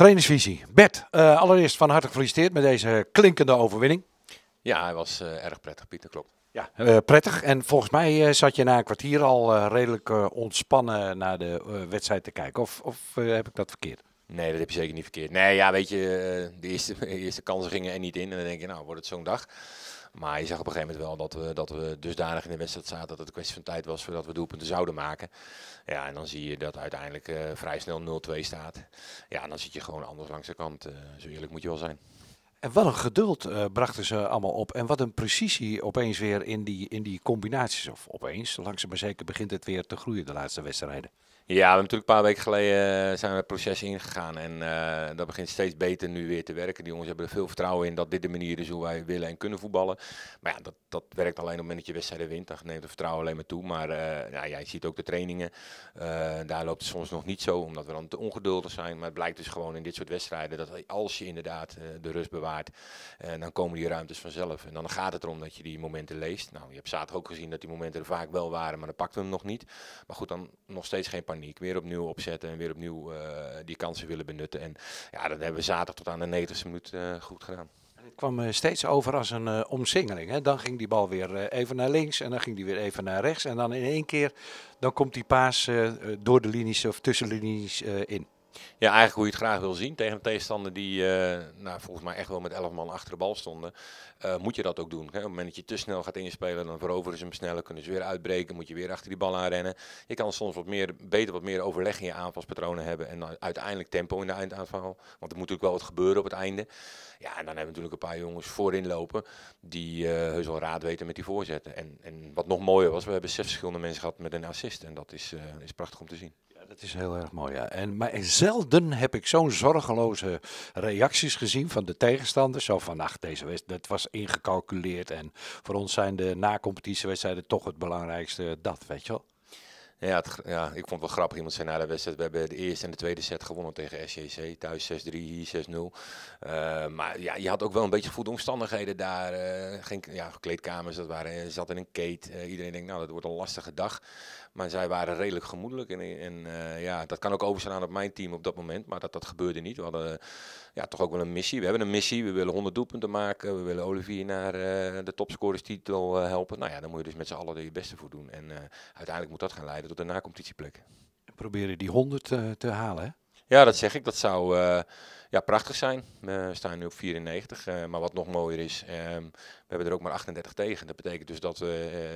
Trainersvisie. Bert, eh, allereerst van harte gefeliciteerd met deze klinkende overwinning. Ja, hij was eh, erg prettig, Pieter, klopt. Ja, eh, prettig. En volgens mij zat je na een kwartier al redelijk ontspannen naar de wedstrijd te kijken. Of, of heb ik dat verkeerd? Nee, dat heb je zeker niet verkeerd. Nee, ja, weet je, de eerste, de eerste kansen gingen er niet in. En dan denk je, nou, wordt het zo'n dag. Maar je zag op een gegeven moment wel dat we, dat we dusdanig in de wedstrijd zaten dat het een kwestie van tijd was voordat we doelpunten zouden maken. Ja, en dan zie je dat uiteindelijk eh, vrij snel 0-2 staat. Ja, dan zit je gewoon anders langs de kant. Eh, zo eerlijk moet je wel zijn. En wat een geduld eh, brachten ze allemaal op. En wat een precisie opeens weer in die, in die combinaties. Of opeens, langzaam maar zeker begint het weer te groeien de laatste wedstrijden. Ja, we hebben natuurlijk een paar weken geleden eh, zijn we het proces ingegaan. En eh, dat begint steeds beter nu weer te werken. Die jongens hebben er veel vertrouwen in dat dit de manier is hoe wij willen en kunnen voetballen. Maar ja, dat, dat werkt alleen op het moment dat je wedstrijden wint. Dan neemt het vertrouwen alleen maar toe. Maar ja, eh, nou, je ziet ook de trainingen. daar loopt het soms nog niet zo, omdat we dan te ongeduldig zijn. Maar het blijkt dus gewoon in dit soort wedstrijden dat als je inderdaad de rust bewaart, dan komen die ruimtes vanzelf. En dan gaat het erom dat je die momenten leest. Nou, je hebt zaterdag ook gezien dat die momenten er vaak wel waren, maar dan pakten we hem nog niet. Maar goed, dan nog steeds geen paniek. Weer opnieuw opzetten en weer opnieuw eh, die kansen willen benutten. En ja, dat hebben we zaterdag tot aan de 90ste minuut eh, goed gedaan. Het kwam eh, steeds over als een uh, omsingeling. Hè? Dan ging die bal weer even naar links en dan ging die weer even naar rechts. En dan in één keer dan komt die paas door de linies of tussen de linies in. Ja, eigenlijk hoe je het graag wil zien. Tegen een tegenstander die eh, nou, volgens mij echt wel met 11 man achter de bal stonden, eh, moet je dat ook doen. Hè? Op het moment dat je te snel gaat inspelen, dan veroveren ze hem sneller, kunnen ze weer uitbreken, moet je weer achter die bal aanrennen. Je kan soms wat meer, beter wat meer overleg in je aanvalspatronen hebben en dan uiteindelijk tempo in de eindaanval. Want er moet natuurlijk wel wat gebeuren op het einde. Ja, en dan hebben we natuurlijk een paar jongens voorin lopen die uh, heus wel raad weten met die voorzetten. En, en wat nog mooier was, we hebben zes verschillende mensen gehad met een assist en dat is, is prachtig om te zien dat is heel erg mooi. Ja. En, maar zelden heb ik zo'n zorgeloze reacties gezien van de tegenstanders. Zo van, ach, deze wedstrijd, dat was ingecalculeerd. En voor ons zijn de na-competitiewedstrijden toch het belangrijkste dat, weet je wel. Ja, ja, ik vond het wel grappig. Iemand zei na de wedstrijd, we hebben de eerste en de tweede set gewonnen tegen SJC Thuis 6-3, hier 6-0. Eh, maar ja, je had ook wel een beetje gevoeld omstandigheden daar. Uh, geen, ja, kleedkamers, dat waren, eh, zat in een keet. iedereen denkt, nou, dat wordt een lastige dag. Maar zij waren redelijk gemoedelijk. En, en ja, dat kan ook overslaan op mijn team op dat moment. Maar dat, dat gebeurde niet. We hadden ja, toch ook wel een missie. We hebben een missie. We willen 100 doelpunten maken. We willen Olivier naar de topscorers titel helpen. Nou ja, dan moet je dus met z'n allen er je beste voor doen. En uiteindelijk moet dat gaan leiden tot de na-competitieplek. Proberen die 100 eh, te halen, hè? Ja, dat zeg ik. Dat zou eh, ja, prachtig zijn. We staan nu op 94. Eh, maar wat nog mooier is, ehm, we hebben er ook maar 38 tegen. Dat betekent dus dat we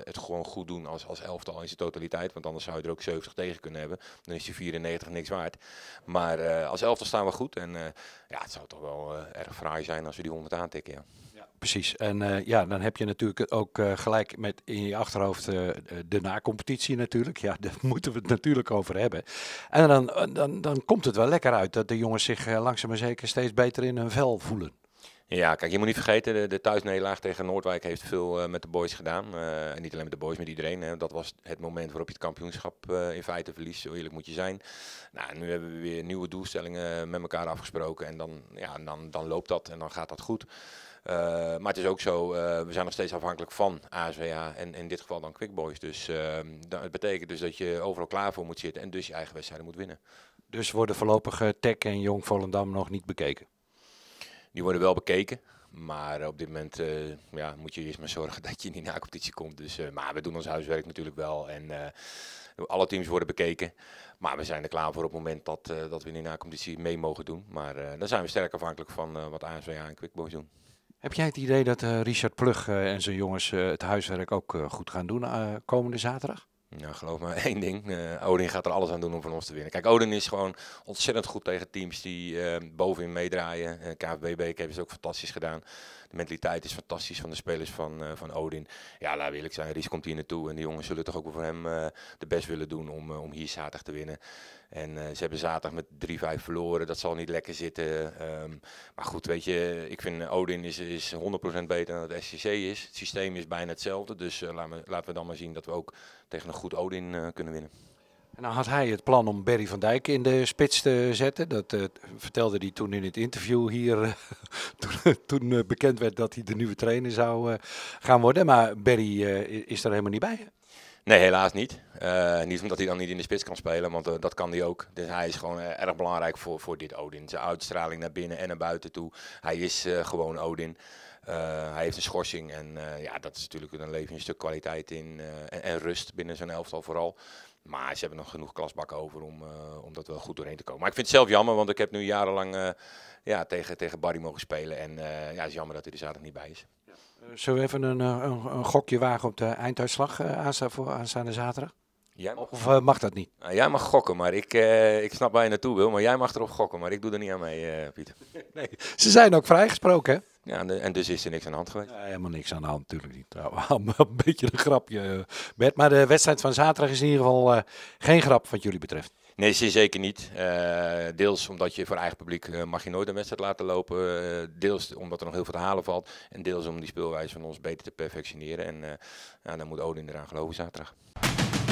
het gewoon goed doen als, als elftal in zijn totaliteit. Want anders zou je er ook 70 tegen kunnen hebben. Dan is die 94 niks waard. Maar als elftal staan we goed. En ja, het zou toch wel erg fraai zijn als we die 100 aantikken, ja precies. En eh, ja, dan heb je natuurlijk ook eh, gelijk met in je achterhoofd uh, de nacompetitie natuurlijk. Ja, daar moeten we het natuurlijk over hebben. En dan, dan, dan komt het wel lekker uit dat de jongens zich langzaam maar zeker steeds beter in hun vel voelen. Ja, kijk, je moet niet vergeten, de, de thuisnederlaag tegen Noordwijk heeft veel eh, met de boys gedaan. Eh, en niet alleen met de boys, met iedereen. Hè. Dat was het moment waarop je het kampioenschap eh, in feite verliest, zo eerlijk moet je zijn. Nou, nu hebben we weer nieuwe doelstellingen met elkaar afgesproken en dan, ja, dan, dan loopt dat en dan gaat dat goed. maar het is ook zo, we zijn nog steeds afhankelijk van ASWA en in dit geval dan Quick Boys. Dus ehm, dat, het betekent dus dat je overal klaar voor moet zitten en dus je eigen wedstrijden moet winnen. Dus worden voorlopig Tech en Jong Volendam nog niet bekeken? Die worden wel bekeken. Maar eh, op dit moment eh, ja, moet je eerst maar zorgen dat je niet na-competitie komt. Dus, eh, maar we doen ons huiswerk natuurlijk wel. En alle teams worden bekeken. Maar we zijn er klaar voor op het moment dat, dat we in die na-competitie mee mogen doen. Maar dan zijn we sterk afhankelijk van wat ASWA en Quickboys doen. Heb jij het idee dat Richard Plug en zijn jongens het huiswerk ook goed gaan doen komende zaterdag? Nou, geloof me één ding. Eh, Odin gaat er alles aan doen om van ons te winnen. Kijk, Odin is gewoon ontzettend goed tegen teams die eh, bovenin meedraaien. Uh, eh, KVB heeft ze ook fantastisch gedaan. De mentaliteit is fantastisch van de spelers van, van Odin. Ja, laat eerlijk zijn, Ries komt hier naartoe. En die jongens zullen toch ook voor hem de best willen doen om, om hier zaterdag te winnen. En eh, ze hebben zaterdag met 3-5 verloren. Dat zal niet lekker zitten. Ehm. maar goed, weet je, ik vind Odin is, is 100% beter dan het SCC is. Het systeem is bijna hetzelfde. Dus eh, laten, we, laten we dan maar zien dat we ook tegen een goed Odin eh, kunnen winnen. En nou had hij het plan om Berry van Dijk in de spits te zetten. Dat vertelde hij toen in het interview hier. toen, toen bekend werd dat hij de nieuwe trainer zou gaan worden. Maar Berry is er helemaal niet bij. Nee, helaas niet. Eh, niet omdat hij dan niet in de spits kan spelen, want eh, dat kan hij ook. Dus hij is gewoon eh, erg belangrijk voor, voor dit Odin. Zijn uitstraling naar binnen en naar buiten toe. Hij is gewoon Odin. hij heeft een schorsing en ja, dat is natuurlijk een levenstuk kwaliteit in en, en, rust binnen zijn elftal vooral. Maar ze hebben nog genoeg klasbakken over om, om dat wel goed doorheen te komen. Maar ik vind het zelf jammer, want ik heb nu jarenlang ja, tegen, tegen Barry mogen spelen. En ja, het is jammer dat hij er zaterdag niet bij is. Eh, zullen we even een, eh, een, een gokje wagen op de einduitslag eh, voor, aanstaande zaterdag? Of mag dat niet? jij mag gokken, maar ik, ik snap waar je naartoe wil. Maar jij mag erop gokken, maar ik doe er niet aan mee, Pieter. nee, ze zijn ook vrijgesproken, hè? Ja, en, dus is er niks aan de hand geweest? Ja, helemaal niks aan de hand, natuurlijk niet. Nou, een beetje een grapje, Bert. Maar de wedstrijd van zaterdag is in ieder geval geen grap wat jullie betreft. Nee, zeker niet. Eh, deels omdat je voor eigen publiek eh, mag je nooit een wedstrijd laten lopen. Eh, deels omdat er nog heel veel te halen valt. En deels om die speelwijze van ons beter te perfectioneren. En daar moet Odin eraan geloven zaterdag.